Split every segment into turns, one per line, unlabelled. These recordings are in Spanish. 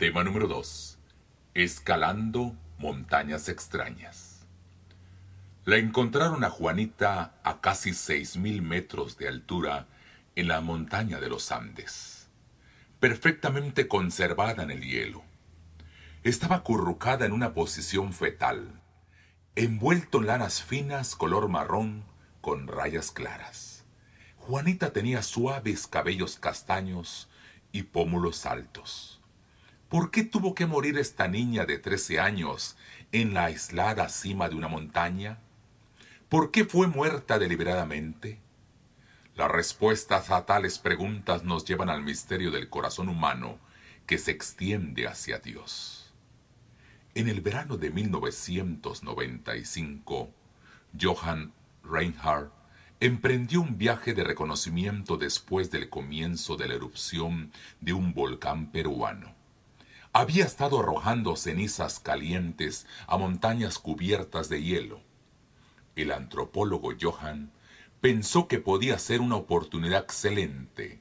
Tema número 2. Escalando montañas extrañas. La encontraron a Juanita a casi seis mil metros de altura en la montaña de los Andes, perfectamente conservada en el hielo. Estaba currucada en una posición fetal, envuelto en lanas finas color marrón con rayas claras. Juanita tenía suaves cabellos castaños y pómulos altos. ¿Por qué tuvo que morir esta niña de trece años en la aislada cima de una montaña? ¿Por qué fue muerta deliberadamente? Las respuestas a tales preguntas nos llevan al misterio del corazón humano que se extiende hacia Dios. En el verano de 1995, Johann Reinhardt emprendió un viaje de reconocimiento después del comienzo de la erupción de un volcán peruano había estado arrojando cenizas calientes a montañas cubiertas de hielo. El antropólogo Johan pensó que podía ser una oportunidad excelente.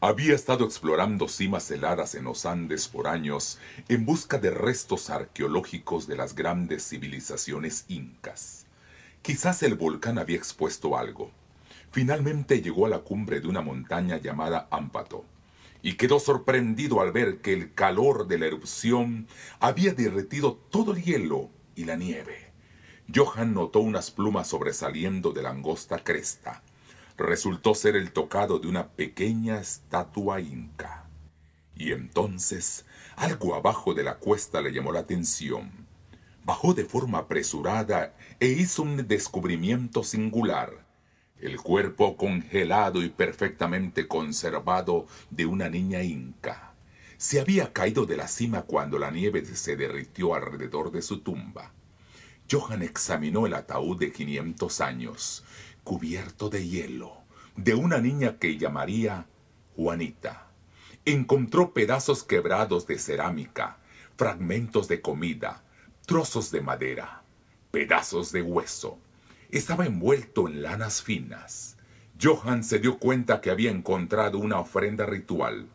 Había estado explorando cimas heladas en los Andes por años en busca de restos arqueológicos de las grandes civilizaciones incas. Quizás el volcán había expuesto algo. Finalmente llegó a la cumbre de una montaña llamada Ampato y quedó sorprendido al ver que el calor de la erupción había derretido todo el hielo y la nieve. Johan notó unas plumas sobresaliendo de la angosta cresta. Resultó ser el tocado de una pequeña estatua inca. Y entonces algo abajo de la cuesta le llamó la atención. Bajó de forma apresurada e hizo un descubrimiento singular el cuerpo congelado y perfectamente conservado de una niña inca. Se había caído de la cima cuando la nieve se derritió alrededor de su tumba. Johan examinó el ataúd de 500 años, cubierto de hielo, de una niña que llamaría Juanita. Encontró pedazos quebrados de cerámica, fragmentos de comida, trozos de madera, pedazos de hueso, estaba envuelto en lanas finas. Johan se dio cuenta que había encontrado una ofrenda ritual,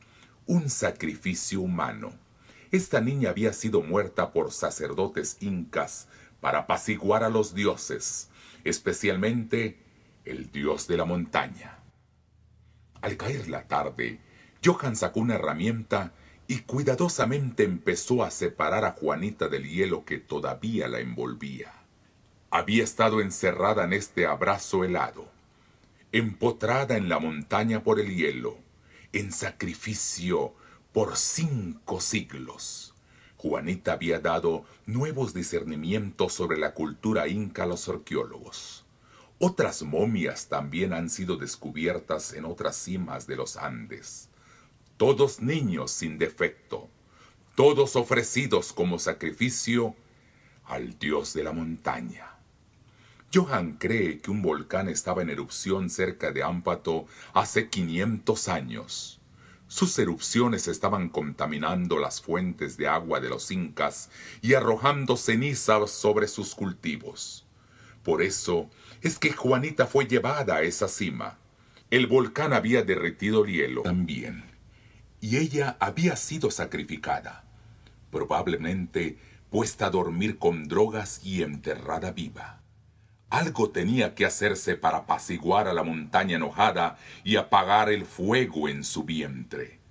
un sacrificio humano. Esta niña había sido muerta por sacerdotes incas para apaciguar a los dioses, especialmente el dios de la montaña. Al caer la tarde, Johan sacó una herramienta y cuidadosamente empezó a separar a Juanita del hielo que todavía la envolvía había estado encerrada en este abrazo helado, empotrada en la montaña por el hielo, en sacrificio por cinco siglos. Juanita había dado nuevos discernimientos sobre la cultura inca a los arqueólogos. Otras momias también han sido descubiertas en otras cimas de los Andes. Todos niños sin defecto, todos ofrecidos como sacrificio al dios de la montaña. Johan cree que un volcán estaba en erupción cerca de Ámpato hace 500 años. Sus erupciones estaban contaminando las fuentes de agua de los incas y arrojando cenizas sobre sus cultivos. Por eso es que Juanita fue llevada a esa cima. El volcán había derretido el hielo también, y ella había sido sacrificada, probablemente puesta a dormir con drogas y enterrada viva. Algo tenía que hacerse para apaciguar a la montaña enojada y apagar el fuego en su vientre.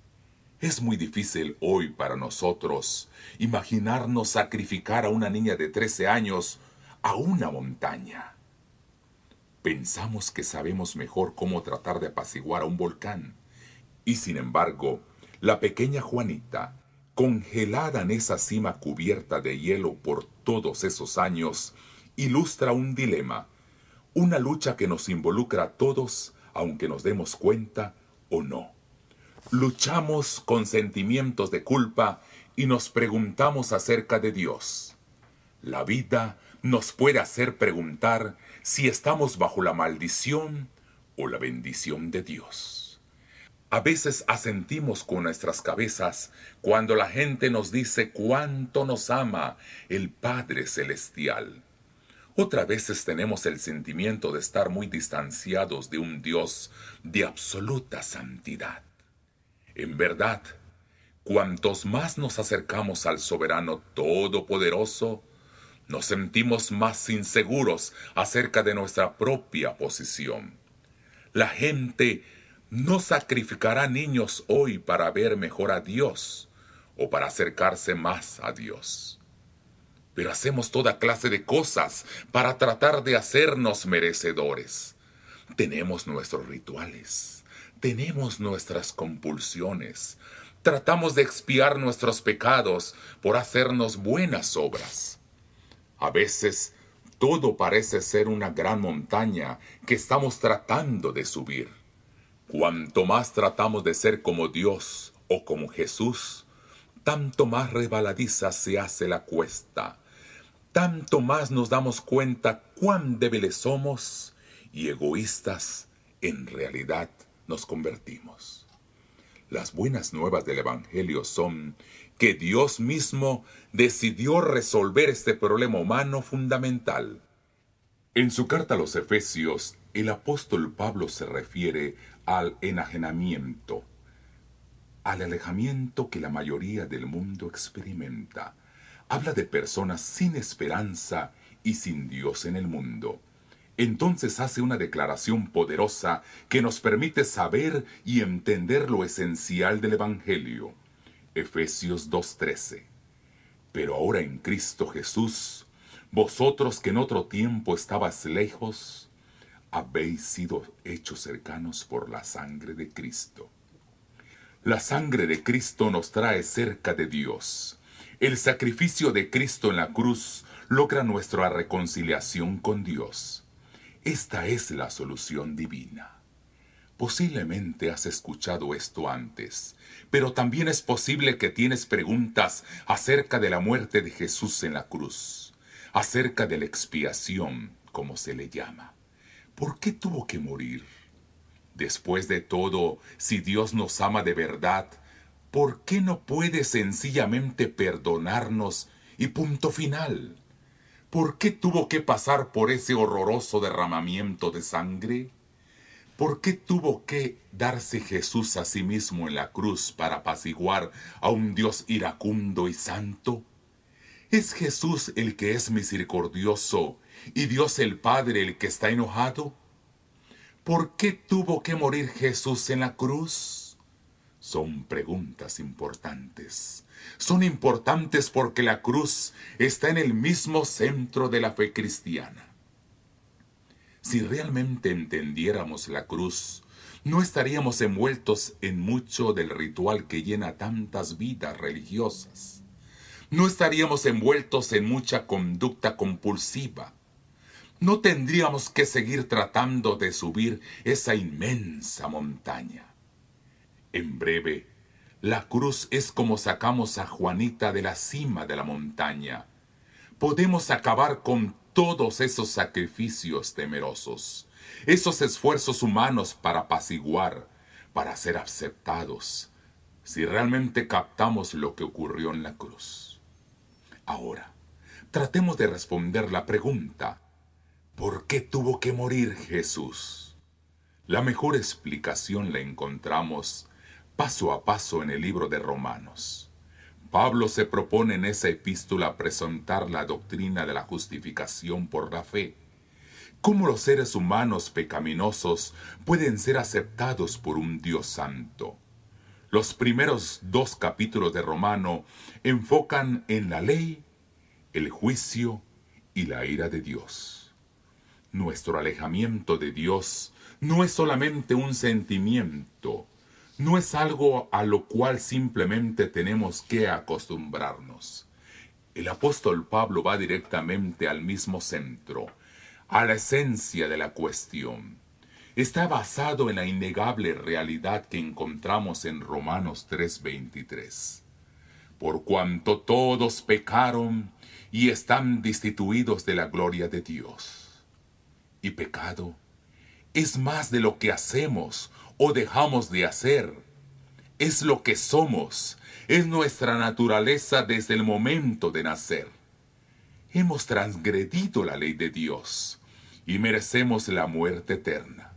Es muy difícil hoy para nosotros imaginarnos sacrificar a una niña de trece años a una montaña. Pensamos que sabemos mejor cómo tratar de apaciguar a un volcán. Y sin embargo, la pequeña Juanita, congelada en esa cima cubierta de hielo por todos esos años, ilustra un dilema, una lucha que nos involucra a todos, aunque nos demos cuenta o no. Luchamos con sentimientos de culpa y nos preguntamos acerca de Dios. La vida nos puede hacer preguntar si estamos bajo la maldición o la bendición de Dios. A veces asentimos con nuestras cabezas cuando la gente nos dice cuánto nos ama el Padre Celestial otra veces tenemos el sentimiento de estar muy distanciados de un Dios de absoluta santidad. En verdad, cuantos más nos acercamos al soberano todopoderoso, nos sentimos más inseguros acerca de nuestra propia posición. La gente no sacrificará niños hoy para ver mejor a Dios o para acercarse más a Dios pero hacemos toda clase de cosas para tratar de hacernos merecedores. Tenemos nuestros rituales, tenemos nuestras compulsiones, tratamos de expiar nuestros pecados por hacernos buenas obras. A veces todo parece ser una gran montaña que estamos tratando de subir. Cuanto más tratamos de ser como Dios o como Jesús, tanto más rebaladiza se hace la cuesta tanto más nos damos cuenta cuán débiles somos y egoístas en realidad nos convertimos. Las buenas nuevas del Evangelio son que Dios mismo decidió resolver este problema humano fundamental. En su carta a los Efesios, el apóstol Pablo se refiere al enajenamiento, al alejamiento que la mayoría del mundo experimenta habla de personas sin esperanza y sin Dios en el mundo. Entonces hace una declaración poderosa que nos permite saber y entender lo esencial del Evangelio. Efesios 2.13. Pero ahora en Cristo Jesús, vosotros que en otro tiempo estabas lejos, habéis sido hechos cercanos por la sangre de Cristo. La sangre de Cristo nos trae cerca de Dios. El sacrificio de Cristo en la cruz logra nuestra reconciliación con Dios. Esta es la solución divina. Posiblemente has escuchado esto antes, pero también es posible que tienes preguntas acerca de la muerte de Jesús en la cruz, acerca de la expiación, como se le llama. ¿Por qué tuvo que morir? Después de todo, si Dios nos ama de verdad, ¿por qué no puede sencillamente perdonarnos y punto final? ¿Por qué tuvo que pasar por ese horroroso derramamiento de sangre? ¿Por qué tuvo que darse Jesús a sí mismo en la cruz para apaciguar a un Dios iracundo y santo? ¿Es Jesús el que es misericordioso y Dios el Padre el que está enojado? ¿Por qué tuvo que morir Jesús en la cruz? Son preguntas importantes. Son importantes porque la cruz está en el mismo centro de la fe cristiana. Si realmente entendiéramos la cruz, no estaríamos envueltos en mucho del ritual que llena tantas vidas religiosas. No estaríamos envueltos en mucha conducta compulsiva. No tendríamos que seguir tratando de subir esa inmensa montaña. En breve, la cruz es como sacamos a Juanita de la cima de la montaña. Podemos acabar con todos esos sacrificios temerosos, esos esfuerzos humanos para apaciguar, para ser aceptados, si realmente captamos lo que ocurrió en la cruz. Ahora, tratemos de responder la pregunta, ¿por qué tuvo que morir Jesús? La mejor explicación la encontramos paso a paso en el libro de Romanos. Pablo se propone en esa epístola presentar la doctrina de la justificación por la fe, cómo los seres humanos pecaminosos pueden ser aceptados por un Dios santo. Los primeros dos capítulos de Romano enfocan en la ley, el juicio y la ira de Dios. Nuestro alejamiento de Dios no es solamente un sentimiento, no es algo a lo cual simplemente tenemos que acostumbrarnos. El apóstol Pablo va directamente al mismo centro, a la esencia de la cuestión. Está basado en la innegable realidad que encontramos en Romanos 3:23. Por cuanto todos pecaron y están destituidos de la gloria de Dios. Y pecado es más de lo que hacemos o dejamos de hacer. Es lo que somos, es nuestra naturaleza desde el momento de nacer. Hemos transgredido la ley de Dios y merecemos la muerte eterna.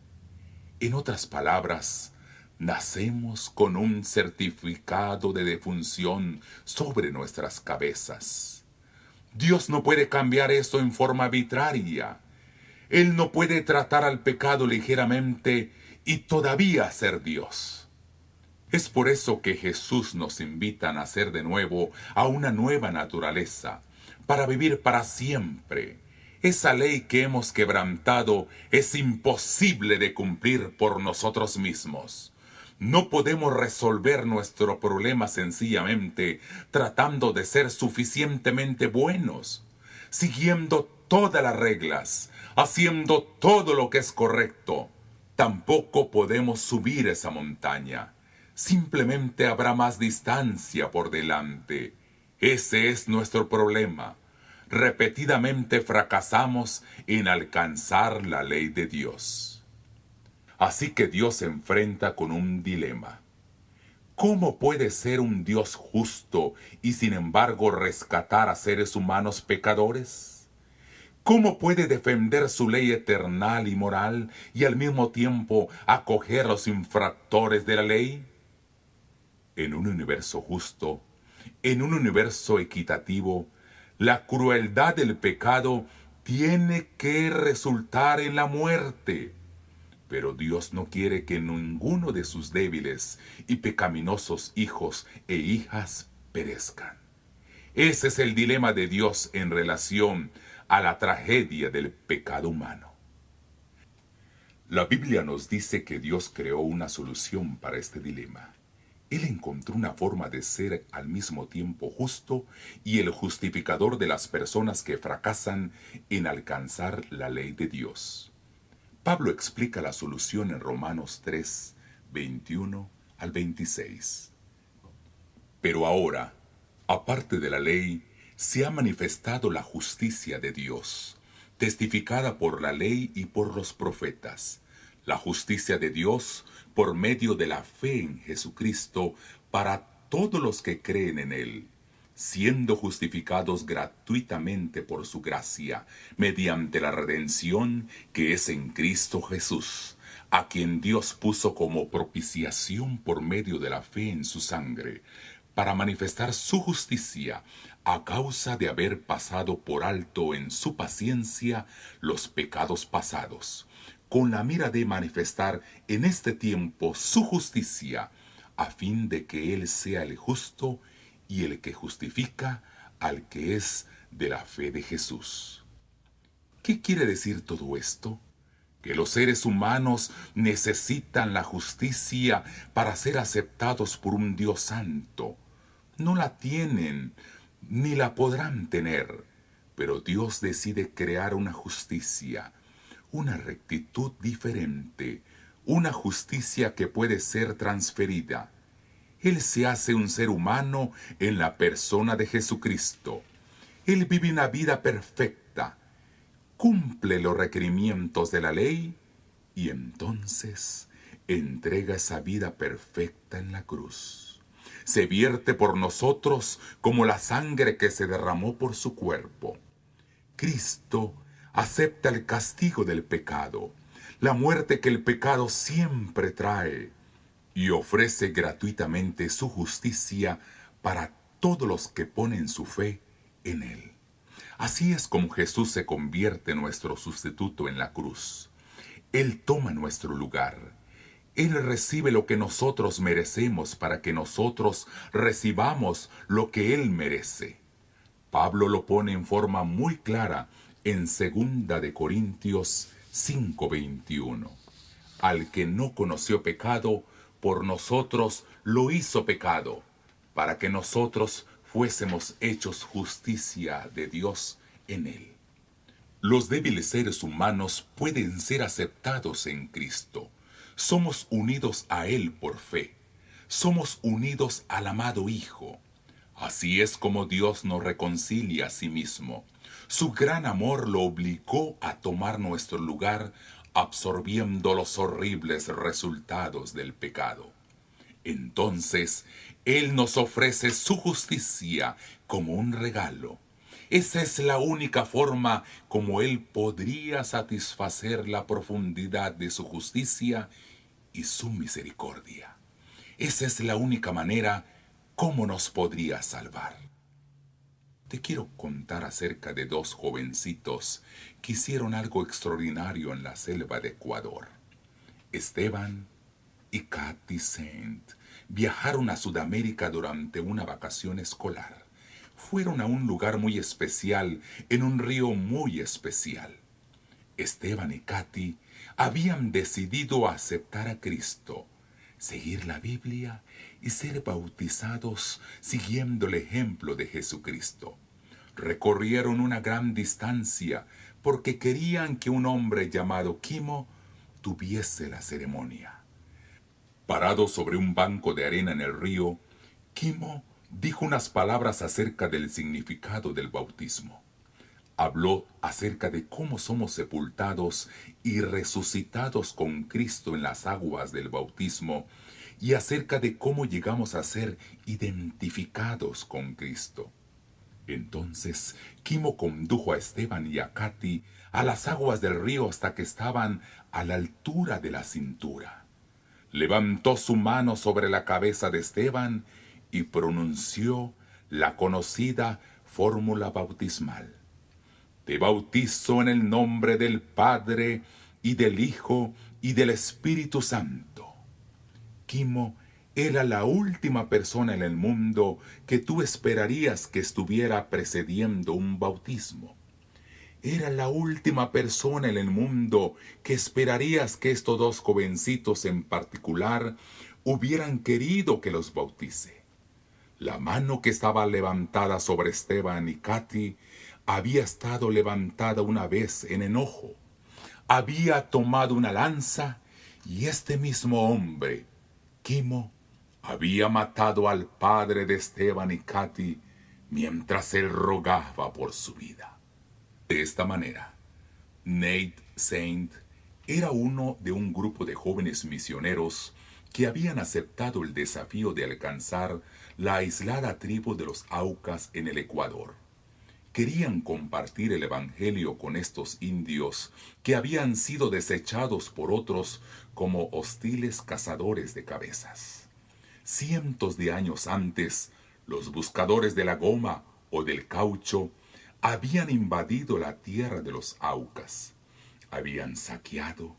En otras palabras, nacemos con un certificado de defunción sobre nuestras cabezas. Dios no puede cambiar esto en forma arbitraria. Él no puede tratar al pecado ligeramente y todavía ser Dios. Es por eso que Jesús nos invita a nacer de nuevo a una nueva naturaleza, para vivir para siempre. Esa ley que hemos quebrantado es imposible de cumplir por nosotros mismos. No podemos resolver nuestro problema sencillamente tratando de ser suficientemente buenos, siguiendo todas las reglas, haciendo todo lo que es correcto. Tampoco podemos subir esa montaña. Simplemente habrá más distancia por delante. Ese es nuestro problema. Repetidamente fracasamos en alcanzar la ley de Dios. Así que Dios se enfrenta con un dilema. ¿Cómo puede ser un Dios justo y sin embargo rescatar a seres humanos pecadores? ¿Cómo puede defender su ley eternal y moral y al mismo tiempo acoger a los infractores de la ley? En un universo justo, en un universo equitativo, la crueldad del pecado tiene que resultar en la muerte. Pero Dios no quiere que ninguno de sus débiles y pecaminosos hijos e hijas perezcan. Ese es el dilema de Dios en relación a la tragedia del pecado humano. La Biblia nos dice que Dios creó una solución para este dilema. Él encontró una forma de ser al mismo tiempo justo y el justificador de las personas que fracasan en alcanzar la ley de Dios. Pablo explica la solución en Romanos 3, 21 al 26. Pero ahora, aparte de la ley, se ha manifestado la justicia de Dios, testificada por la ley y por los profetas, la justicia de Dios por medio de la fe en Jesucristo para todos los que creen en Él, siendo justificados gratuitamente por su gracia, mediante la redención que es en Cristo Jesús, a quien Dios puso como propiciación por medio de la fe en su sangre, para manifestar su justicia a causa de haber pasado por alto en su paciencia los pecados pasados, con la mira de manifestar en este tiempo su justicia, a fin de que Él sea el justo y el que justifica al que es de la fe de Jesús. ¿Qué quiere decir todo esto? Que los seres humanos necesitan la justicia para ser aceptados por un Dios santo. No la tienen ni la podrán tener. Pero Dios decide crear una justicia, una rectitud diferente, una justicia que puede ser transferida. Él se hace un ser humano en la persona de Jesucristo. Él vive una vida perfecta, cumple los requerimientos de la ley y entonces entrega esa vida perfecta en la cruz se vierte por nosotros como la sangre que se derramó por su cuerpo. Cristo acepta el castigo del pecado, la muerte que el pecado siempre trae, y ofrece gratuitamente su justicia para todos los que ponen su fe en Él. Así es como Jesús se convierte en nuestro sustituto en la cruz. Él toma nuestro lugar él recibe lo que nosotros merecemos para que nosotros recibamos lo que Él merece. Pablo lo pone en forma muy clara en 2 de Corintios 5:21. Al que no conoció pecado, por nosotros lo hizo pecado, para que nosotros fuésemos hechos justicia de Dios en él. Los débiles seres humanos pueden ser aceptados en Cristo somos unidos a Él por fe, somos unidos al amado Hijo. Así es como Dios nos reconcilia a sí mismo. Su gran amor lo obligó a tomar nuestro lugar, absorbiendo los horribles resultados del pecado. Entonces, Él nos ofrece su justicia como un regalo esa es la única forma como Él podría satisfacer la profundidad de su justicia y su misericordia. Esa es la única manera como nos podría salvar. Te quiero contar acerca de dos jovencitos que hicieron algo extraordinario en la selva de Ecuador. Esteban y Kathy Saint viajaron a Sudamérica durante una vacación escolar fueron a un lugar muy especial, en un río muy especial. Esteban y Katy habían decidido aceptar a Cristo, seguir la Biblia y ser bautizados siguiendo el ejemplo de Jesucristo. Recorrieron una gran distancia porque querían que un hombre llamado Kimo tuviese la ceremonia. Parado sobre un banco de arena en el río, Kimo dijo unas palabras acerca del significado del bautismo. Habló acerca de cómo somos sepultados y resucitados con Cristo en las aguas del bautismo y acerca de cómo llegamos a ser identificados con Cristo. Entonces Quimo condujo a Esteban y a katy a las aguas del río hasta que estaban a la altura de la cintura. Levantó su mano sobre la cabeza de Esteban y pronunció la conocida fórmula bautismal. Te bautizo en el nombre del Padre y del Hijo y del Espíritu Santo. Quimo era la última persona en el mundo que tú esperarías que estuviera precediendo un bautismo. Era la última persona en el mundo que esperarías que estos dos jovencitos en particular hubieran querido que los bautice. La mano que estaba levantada sobre Esteban y Katy había estado levantada una vez en enojo. Había tomado una lanza y este mismo hombre, Kimo, había matado al padre de Esteban y Katy mientras él rogaba por su vida. De esta manera, Nate Saint era uno de un grupo de jóvenes misioneros que habían aceptado el desafío de alcanzar la aislada tribu de los Aucas en el Ecuador. Querían compartir el Evangelio con estos indios que habían sido desechados por otros como hostiles cazadores de cabezas. Cientos de años antes, los buscadores de la goma o del caucho habían invadido la tierra de los Aucas. Habían saqueado,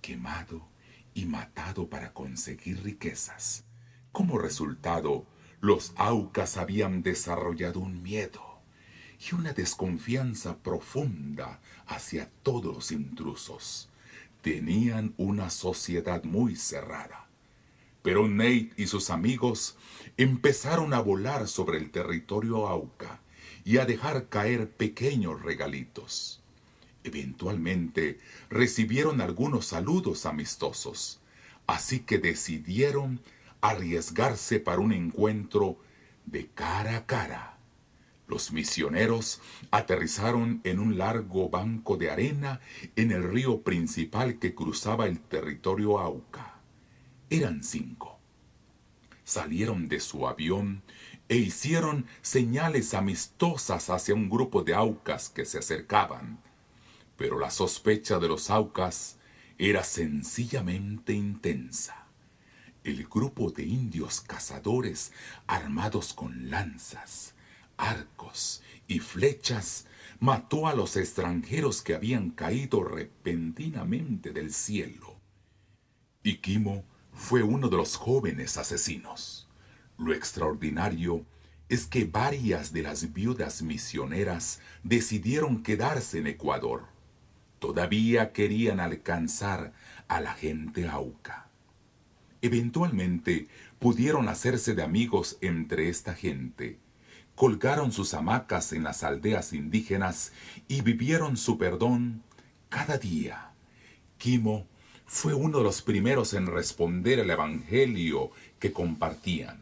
quemado y matado para conseguir riquezas. Como resultado, los aucas habían desarrollado un miedo y una desconfianza profunda hacia todos los intrusos. Tenían una sociedad muy cerrada. Pero Nate y sus amigos empezaron a volar sobre el territorio auca y a dejar caer pequeños regalitos. Eventualmente recibieron algunos saludos amistosos, así que decidieron arriesgarse para un encuentro de cara a cara. Los misioneros aterrizaron en un largo banco de arena en el río principal que cruzaba el territorio Auca. Eran cinco. Salieron de su avión e hicieron señales amistosas hacia un grupo de Aucas que se acercaban. Pero la sospecha de los Aucas era sencillamente intensa el grupo de indios cazadores armados con lanzas, arcos y flechas mató a los extranjeros que habían caído repentinamente del cielo. Y fue uno de los jóvenes asesinos. Lo extraordinario es que varias de las viudas misioneras decidieron quedarse en Ecuador. Todavía querían alcanzar a la gente auca. Eventualmente pudieron hacerse de amigos entre esta gente. Colgaron sus hamacas en las aldeas indígenas y vivieron su perdón cada día. Quimo fue uno de los primeros en responder al Evangelio que compartían.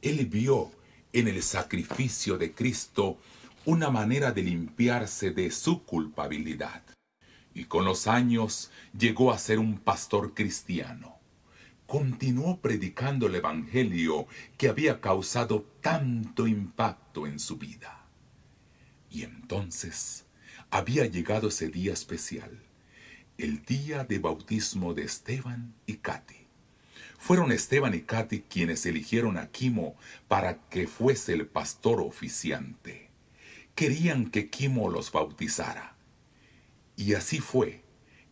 Él vio en el sacrificio de Cristo una manera de limpiarse de su culpabilidad. Y con los años llegó a ser un pastor cristiano continuó predicando el Evangelio que había causado tanto impacto en su vida. Y entonces había llegado ese día especial, el día de bautismo de Esteban y Katy. Fueron Esteban y Katy quienes eligieron a Kimo para que fuese el pastor oficiante. Querían que Kimo los bautizara. Y así fue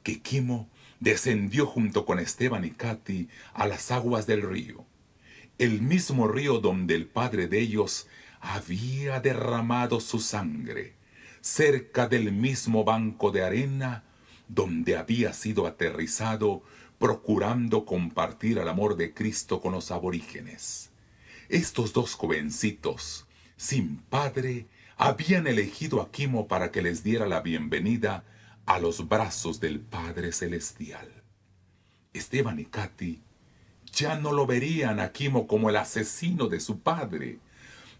que Kimo descendió junto con Esteban y Cati a las aguas del río, el mismo río donde el padre de ellos había derramado su sangre, cerca del mismo banco de arena donde había sido aterrizado procurando compartir el amor de Cristo con los aborígenes. Estos dos jovencitos, sin padre, habían elegido a Quimo para que les diera la bienvenida a los brazos del Padre Celestial. Esteban y Katy ya no lo verían a Kimo como el asesino de su padre.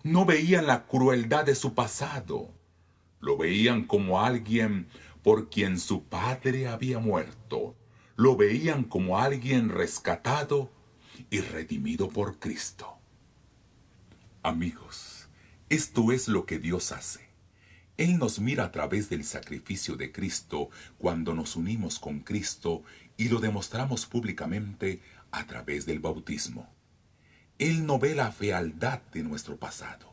No veían la crueldad de su pasado. Lo veían como alguien por quien su padre había muerto. Lo veían como alguien rescatado y redimido por Cristo. Amigos, esto es lo que Dios hace. Él nos mira a través del sacrificio de Cristo cuando nos unimos con Cristo y lo demostramos públicamente a través del bautismo. Él no ve la fealdad de nuestro pasado.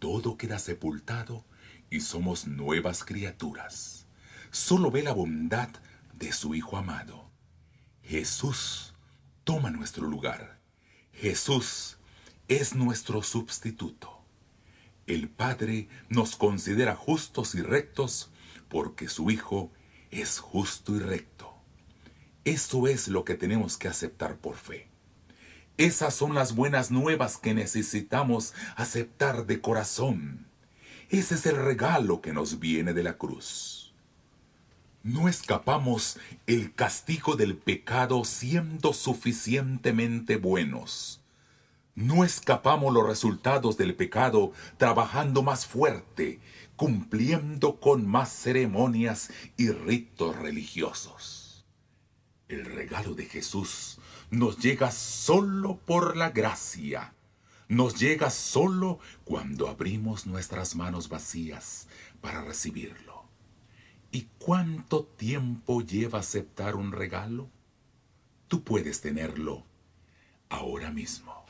Todo queda sepultado y somos nuevas criaturas. Solo ve la bondad de su Hijo amado. Jesús toma nuestro lugar. Jesús es nuestro sustituto. El Padre nos considera justos y rectos porque su Hijo es justo y recto. Eso es lo que tenemos que aceptar por fe. Esas son las buenas nuevas que necesitamos aceptar de corazón. Ese es el regalo que nos viene de la cruz. No escapamos el castigo del pecado siendo suficientemente buenos. No escapamos los resultados del pecado trabajando más fuerte, cumpliendo con más ceremonias y ritos religiosos. El regalo de Jesús nos llega solo por la gracia. Nos llega solo cuando abrimos nuestras manos vacías para recibirlo. ¿Y cuánto tiempo lleva aceptar un regalo? Tú puedes tenerlo ahora mismo.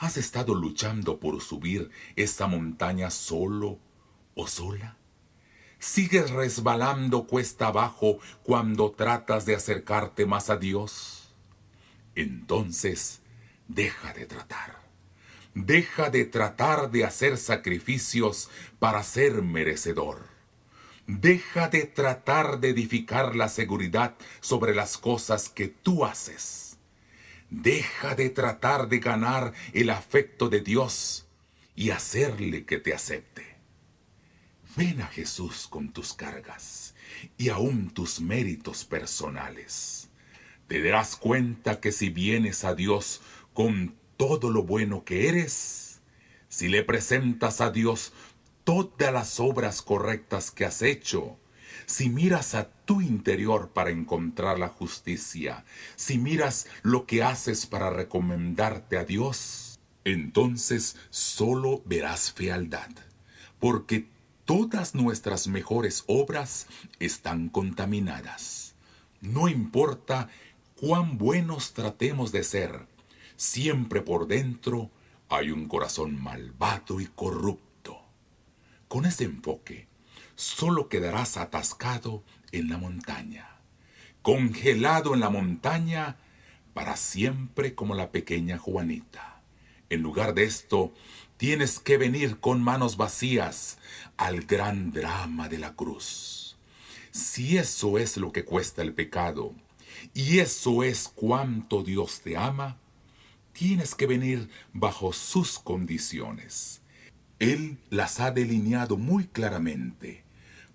¿Has estado luchando por subir esa montaña solo o sola? ¿Sigues resbalando cuesta abajo cuando tratas de acercarte más a Dios? Entonces, deja de tratar. Deja de tratar de hacer sacrificios para ser merecedor. Deja de tratar de edificar la seguridad sobre las cosas que tú haces Deja de tratar de ganar el afecto de Dios y hacerle que te acepte. Ven a Jesús con tus cargas y aún tus méritos personales. Te darás cuenta que si vienes a Dios con todo lo bueno que eres, si le presentas a Dios todas las obras correctas que has hecho, si miras a tu interior para encontrar la justicia, si miras lo que haces para recomendarte a Dios, entonces solo verás fealdad, porque todas nuestras mejores obras están contaminadas. No importa cuán buenos tratemos de ser, siempre por dentro hay un corazón malvado y corrupto. Con ese enfoque, solo quedarás atascado en la montaña, congelado en la montaña para siempre como la pequeña Juanita. En lugar de esto, tienes que venir con manos vacías al gran drama de la cruz. Si eso es lo que cuesta el pecado, y eso es cuánto Dios te ama, tienes que venir bajo sus condiciones. Él las ha delineado muy claramente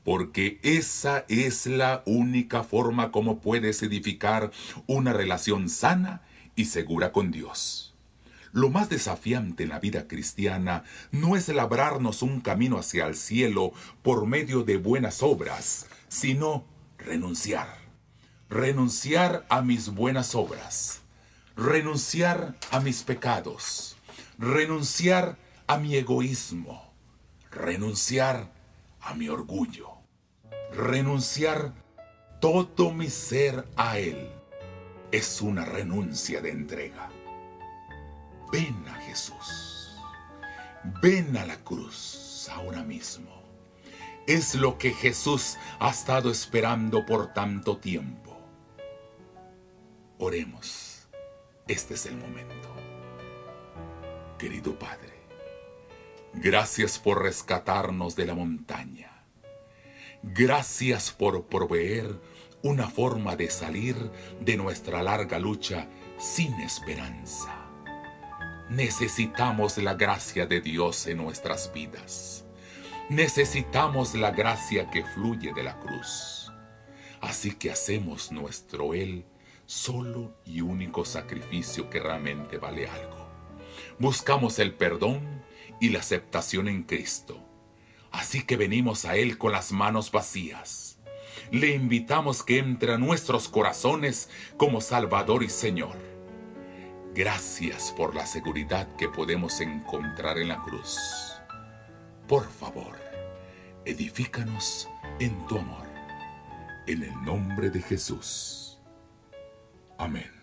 porque esa es la única forma como puedes edificar una relación sana y segura con Dios. Lo más desafiante en la vida cristiana no es labrarnos un camino hacia el cielo por medio de buenas obras, sino renunciar. Renunciar a mis buenas obras. Renunciar a mis pecados. Renunciar a mi egoísmo. Renunciar a mi orgullo renunciar todo mi ser a Él es una renuncia de entrega. Ven a Jesús. Ven a la cruz ahora mismo. Es lo que Jesús ha estado esperando por tanto tiempo. Oremos. Este es el momento. Querido Padre, gracias por rescatarnos de la montaña Gracias por proveer una forma de salir de nuestra larga lucha sin esperanza. Necesitamos la gracia de Dios en nuestras vidas. Necesitamos la gracia que fluye de la cruz. Así que hacemos nuestro Él solo y único sacrificio que realmente vale algo. Buscamos el perdón y la aceptación en Cristo Así que venimos a Él con las manos vacías. Le invitamos que entre a nuestros corazones como Salvador y Señor. Gracias por la seguridad que podemos encontrar en la cruz. Por favor, edifícanos en tu amor. En el nombre de Jesús. Amén.